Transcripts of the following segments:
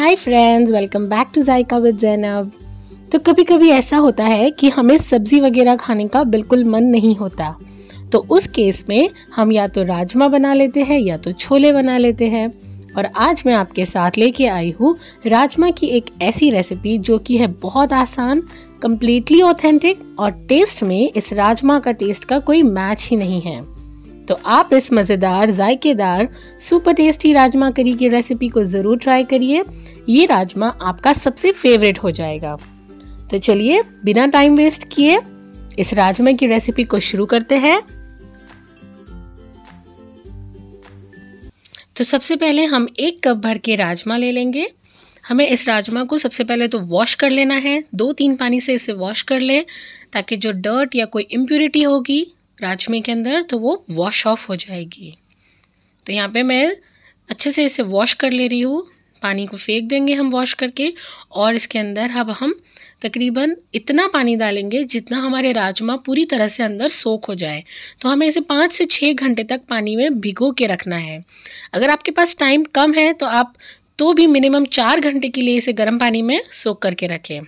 hi friends welcome back to Zaika with Zainab तो कभी कभी ऐसा होता है कि हमें सब्ज़ी वगैरह खाने का बिल्कुल मन नहीं होता तो उस केस में हम या तो राजमा बना लेते हैं या तो छोले बना लेते हैं और आज मैं आपके साथ लेके आई हूँ राजमा की एक ऐसी रेसिपी जो कि है बहुत आसान कम्प्लीटली ऑथेंटिक और टेस्ट में इस राजमा का टेस्ट का कोई मैच ही नहीं है तो आप इस मज़ेदार जायकेदार सुपर टेस्टी राजमा करी की रेसिपी को ज़रूर ट्राई करिए ये राजमा आपका सबसे फेवरेट हो जाएगा तो चलिए बिना टाइम वेस्ट किए इस राजमा की रेसिपी को शुरू करते हैं तो सबसे पहले हम एक कप भर के राजमा ले लेंगे हमें इस राजमा को सबसे पहले तो वॉश कर लेना है दो तीन पानी से इसे वॉश कर लें ताकि जो डर्ट या कोई इम्प्यूरिटी होगी राजमे के अंदर तो वो वॉश ऑफ हो जाएगी तो यहाँ पे मैं अच्छे से इसे वॉश कर ले रही हूँ पानी को फेंक देंगे हम वॉश करके और इसके अंदर अब हम तकरीबन इतना पानी डालेंगे जितना हमारे राजमा पूरी तरह से अंदर सोख हो जाए तो हमें इसे पाँच से छः घंटे तक पानी में भिगो के रखना है अगर आपके पास टाइम कम है तो आप तो भी मिनिमम चार घंटे के लिए इसे गर्म पानी में सोख करके रखें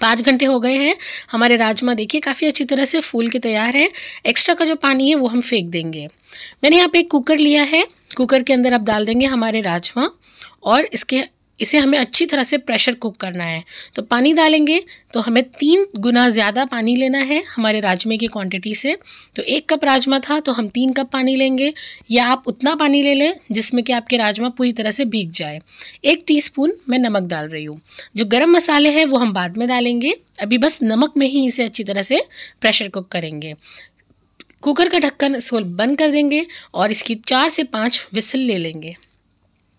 पाँच घंटे हो गए हैं हमारे राजमा देखिए काफ़ी अच्छी तरह से फूल के तैयार हैं एक्स्ट्रा का जो पानी है वो हम फेंक देंगे मैंने यहाँ पे एक कुकर लिया है कुकर के अंदर आप डाल देंगे हमारे राजमा और इसके इसे हमें अच्छी तरह से प्रेशर कुक करना है तो पानी डालेंगे तो हमें तीन गुना ज़्यादा पानी लेना है हमारे राजमे की क्वांटिटी से तो एक कप राजमा था तो हम तीन कप पानी लेंगे या आप उतना पानी ले लें जिसमें कि आपके राजमा पूरी तरह से भीग जाए एक टीस्पून मैं नमक डाल रही हूँ जो गर्म मसाले हैं वो हम बाद में डालेंगे अभी बस नमक में ही इसे अच्छी तरह से प्रेशर कुक करेंगे कुकर का ढक्कन सोल बंद कर देंगे और इसकी चार से पाँच विसल ले लेंगे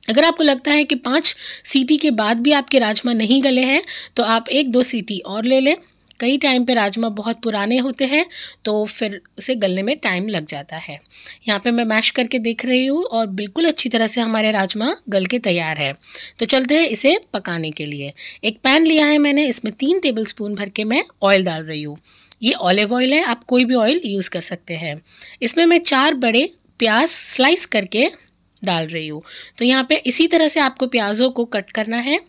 अगर आपको लगता है कि पाँच सीटी के बाद भी आपके राजमा नहीं गले हैं तो आप एक दो सीटी और ले लें कई टाइम पे राजमा बहुत पुराने होते हैं तो फिर उसे गलने में टाइम लग जाता है यहाँ पे मैं मैश करके देख रही हूँ और बिल्कुल अच्छी तरह से हमारे राजमा गल के तैयार है तो चलते हैं इसे पकाने के लिए एक पैन लिया है मैंने इसमें तीन टेबल स्पून भर के मैं ऑयल डाल रही हूँ ये ऑलिव ऑयल है आप कोई भी ऑयल यूज़ कर सकते हैं इसमें मैं चार बड़े प्याज स्लाइस करके डाल रही हूँ तो यहाँ पे इसी तरह से आपको प्याज़ों को कट करना है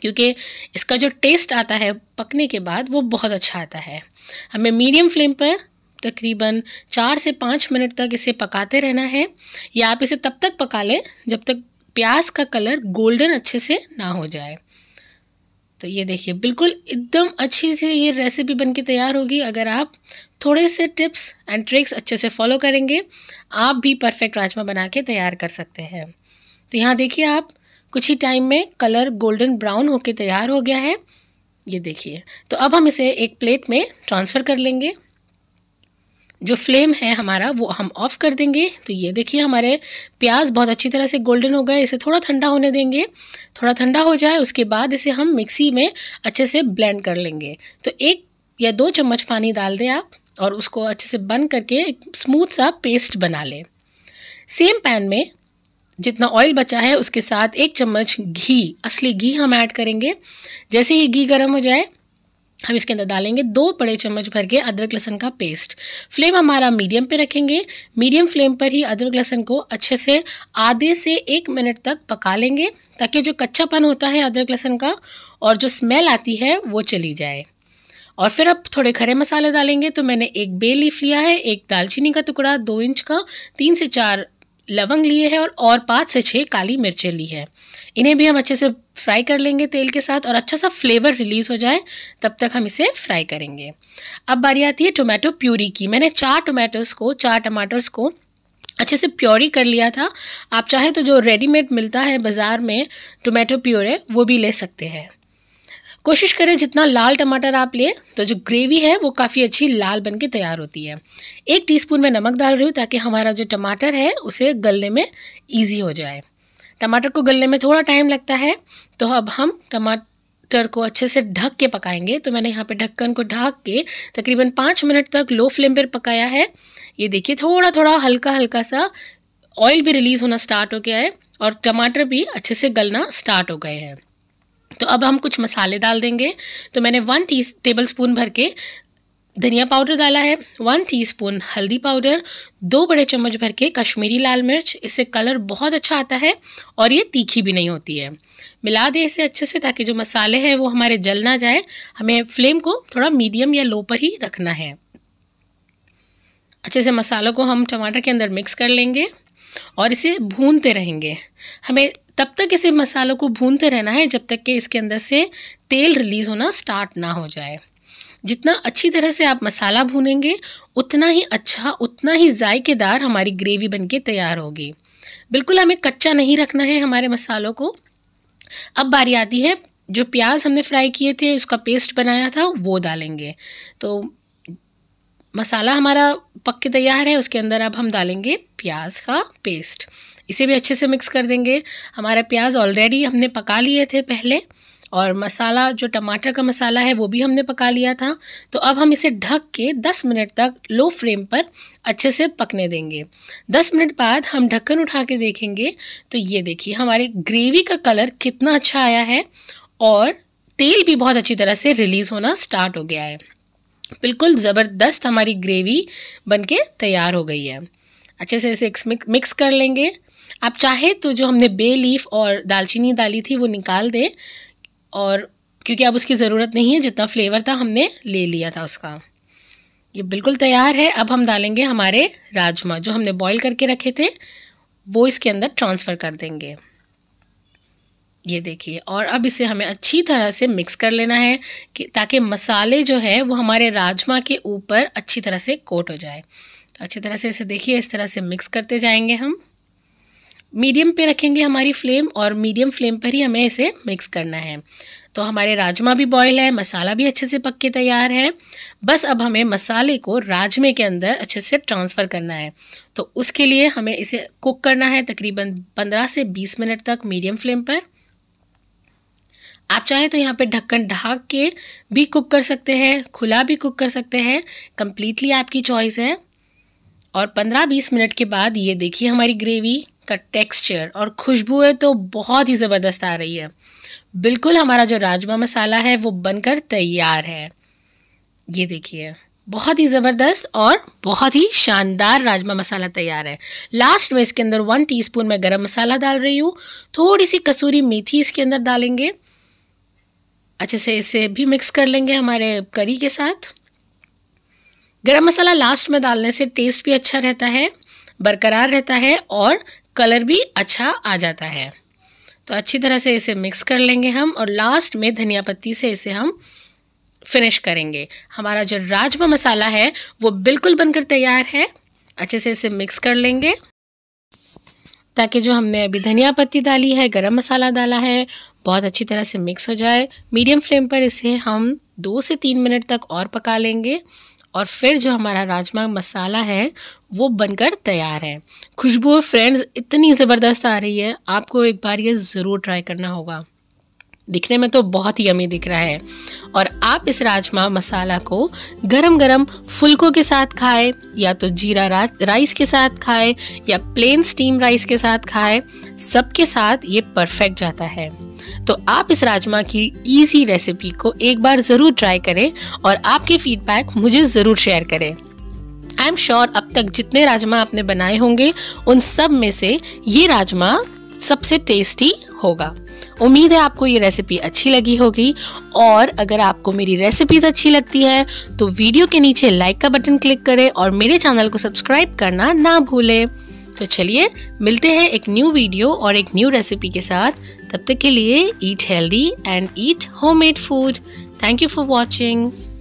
क्योंकि इसका जो टेस्ट आता है पकने के बाद वो बहुत अच्छा आता है हमें मीडियम फ्लेम पर तकरीबन चार से पाँच मिनट तक इसे पकाते रहना है या आप इसे तब तक पका लें जब तक प्याज का कलर गोल्डन अच्छे से ना हो जाए तो ये देखिए बिल्कुल एकदम अच्छी सी ये रेसिपी बनके तैयार होगी अगर आप थोड़े से टिप्स एंड ट्रिक्स अच्छे से फॉलो करेंगे आप भी परफेक्ट राजमा बना के तैयार कर सकते हैं तो यहाँ देखिए आप कुछ ही टाइम में कलर गोल्डन ब्राउन होके तैयार हो गया है ये देखिए तो अब हम इसे एक प्लेट में ट्रांसफ़र कर लेंगे जो फ्लेम है हमारा वो हम ऑफ़ कर देंगे तो ये देखिए हमारे प्याज बहुत अच्छी तरह से गोल्डन हो गए इसे थोड़ा ठंडा होने देंगे थोड़ा ठंडा हो जाए उसके बाद इसे हम मिक्सी में अच्छे से ब्लेंड कर लेंगे तो एक या दो चम्मच पानी डाल दें आप और उसको अच्छे से बंद करके एक स्मूथ सा पेस्ट बना लें सेम पैन में जितना ऑयल बचा है उसके साथ एक चम्मच घी असली घी हम ऐड करेंगे जैसे ही घी गर्म हो जाए हम इसके अंदर डालेंगे दो बड़े चम्मच भर के अदरक लहसन का पेस्ट फ्लेम हमारा मीडियम पे रखेंगे मीडियम फ्लेम पर ही अदरक लहसन को अच्छे से आधे से एक मिनट तक पका लेंगे ताकि जो कच्चापन होता है अदरक लहसन का और जो स्मेल आती है वो चली जाए और फिर अब थोड़े खरे मसाले डालेंगे तो मैंने एक बे लीफ लिया है एक दालचीनी का टुकड़ा दो इंच का तीन से चार लवंग लिए है और और पाँच से छः काली मिर्चें ली है इन्हें भी हम अच्छे से फ्राई कर लेंगे तेल के साथ और अच्छा सा फ्लेवर रिलीज़ हो जाए तब तक हम इसे फ्राई करेंगे अब बारी आती है टोमेटो प्यूरी की मैंने चार टोमेटोस को चार टमाटर्स को अच्छे से प्योरी कर लिया था आप चाहे तो जो रेडीमेड मिलता है बाज़ार में टोमेटो प्योरे वो भी ले सकते हैं कोशिश करें जितना लाल टमाटर आप लें तो जो ग्रेवी है वो काफ़ी अच्छी लाल बन के तैयार होती है एक टीस्पून में नमक डाल रही हूँ ताकि हमारा जो टमाटर है उसे गलने में ईजी हो जाए टमाटर को गलने में थोड़ा टाइम लगता है तो अब हम टमाटर को अच्छे से ढक के पकाएंगे तो मैंने यहाँ पे ढक्कन को ढाक के तकरीबन पाँच मिनट तक लो फ्लेम पर पकाया है ये देखिए थोड़ा थोड़ा हल्का हल्का सा ऑयल भी रिलीज़ होना स्टार्ट हो गया है और टमाटर भी अच्छे से गलना स्टार्ट हो गए हैं तो अब हम कुछ मसाले डाल देंगे तो मैंने वन टी टेबल स्पून भर के धनिया पाउडर डाला है वन टीस्पून हल्दी पाउडर दो बड़े चम्मच भर के कश्मीरी लाल मिर्च इससे कलर बहुत अच्छा आता है और ये तीखी भी नहीं होती है मिला दें इसे अच्छे से ताकि जो मसाले हैं वो हमारे जल ना जाए हमें फ्लेम को थोड़ा मीडियम या लो पर ही रखना है अच्छे से मसालों को हम टमाटर के अंदर मिक्स कर लेंगे और इसे भूनते रहेंगे हमें तब तक इसे मसालों को भूनते रहना है जब तक कि इसके अंदर से तेल रिलीज़ होना स्टार्ट ना हो जाए जितना अच्छी तरह से आप मसाला भूनेंगे उतना ही अच्छा उतना ही जायकेदार हमारी ग्रेवी बनके तैयार होगी बिल्कुल हमें कच्चा नहीं रखना है हमारे मसालों को अब बारी आती है जो प्याज हमने फ्राई किए थे उसका पेस्ट बनाया था वो डालेंगे तो मसाला हमारा पक के तैयार है उसके अंदर अब हम डालेंगे प्याज का पेस्ट इसे भी अच्छे से मिक्स कर देंगे हमारा प्याज ऑलरेडी हमने पका लिए थे पहले और मसाला जो टमाटर का मसाला है वो भी हमने पका लिया था तो अब हम इसे ढक के 10 मिनट तक लो फ्लेम पर अच्छे से पकने देंगे 10 मिनट बाद हम ढक्कन उठा के देखेंगे तो ये देखिए हमारे ग्रेवी का कलर कितना अच्छा आया है और तेल भी बहुत अच्छी तरह से रिलीज़ होना स्टार्ट हो गया है बिल्कुल ज़बरदस्त हमारी ग्रेवी बनके तैयार हो गई है अच्छे से इसे मिक्स कर लेंगे आप चाहे तो जो हमने बे लीफ और दालचीनी डाली थी वो निकाल दें और क्योंकि अब उसकी ज़रूरत नहीं है जितना फ्लेवर था हमने ले लिया था उसका ये बिल्कुल तैयार है अब हम डालेंगे हमारे राजमा जो हमने बॉईल करके रखे थे वो इसके अंदर ट्रांसफ़र कर देंगे ये देखिए और अब इसे हमें अच्छी तरह से मिक्स कर लेना है कि ताकि मसाले जो है वो हमारे राजमा के ऊपर अच्छी तरह से कोट हो जाए तो अच्छी तरह से इसे देखिए इस तरह से मिक्स करते जाएंगे हम मीडियम पे रखेंगे हमारी फ्लेम और मीडियम फ्लेम पर ही हमें इसे मिक्स करना है तो हमारे राजमा भी बॉयल है मसाला भी अच्छे से पक के तैयार है बस अब हमें मसाले को राजमे के अंदर अच्छे से ट्रांसफ़र करना है तो उसके लिए हमें इसे कुक करना है तकरीबन 15 से 20 मिनट तक मीडियम फ्लेम पर आप चाहें तो यहाँ पे ढक्कन ढाक के भी कुक कर सकते हैं खुला भी कुक कर सकते हैं कम्प्लीटली आपकी चॉइस है और 15-20 मिनट के बाद ये देखिए हमारी ग्रेवी का टेक्सचर और खुशबूएं तो बहुत ही ज़बरदस्त आ रही है बिल्कुल हमारा जो राजमा मसाला है वो बनकर तैयार है ये देखिए बहुत ही ज़बरदस्त और बहुत ही शानदार राजमा मसाला तैयार है लास्ट में इसके अंदर वन टीस्पून मैं गरम मसाला डाल रही हूँ थोड़ी सी कसूरी मेथी इसके अंदर डालेंगे अच्छे से इसे भी मिक्स कर लेंगे हमारे करी के साथ गरम मसाला लास्ट में डालने से टेस्ट भी अच्छा रहता है बरकरार रहता है और कलर भी अच्छा आ जाता है तो अच्छी तरह से इसे मिक्स कर लेंगे हम और लास्ट में धनिया पत्ती से इसे हम फिनिश करेंगे हमारा जो राजमा मसाला है वो बिल्कुल बनकर तैयार है अच्छे से इसे मिक्स कर लेंगे ताकि जो हमने अभी धनिया पत्ती डाली है गरम मसाला डाला है बहुत अच्छी तरह से मिक्स हो जाए मीडियम फ्लेम पर इसे हम दो से तीन मिनट तक और पका लेंगे और फिर जो हमारा राजमा मसाला है वो बनकर तैयार है खुशबू फ्रेंड्स इतनी ज़बरदस्त आ रही है आपको एक बार ये ज़रूर ट्राई करना होगा दिखने में तो बहुत ही यमी दिख रहा है और आप इस राजमा मसाला को गरम गरम फुलकों के साथ खाएं या तो जीरा राइस के साथ खाएं या प्लेन स्टीम राइस के साथ खाएं सबके साथ ये परफेक्ट जाता है तो आप इस राजमा की ईजी रेसिपी को एक बार ज़रूर ट्राई करें और आपके फीडबैक मुझे ज़रूर शेयर करें आई एम श्योर अब तक जितने राजमा आपने बनाए होंगे उन सब में से ये राजमा सबसे टेस्टी होगा उम्मीद है आपको ये रेसिपी अच्छी लगी होगी और अगर आपको मेरी रेसिपीज़ अच्छी लगती है तो वीडियो के नीचे लाइक का बटन क्लिक करें और मेरे चैनल को सब्सक्राइब करना ना भूलें तो चलिए मिलते हैं एक न्यू वीडियो और एक न्यू रेसिपी के साथ तब तक के लिए eat healthy and eat homemade food thank you for watching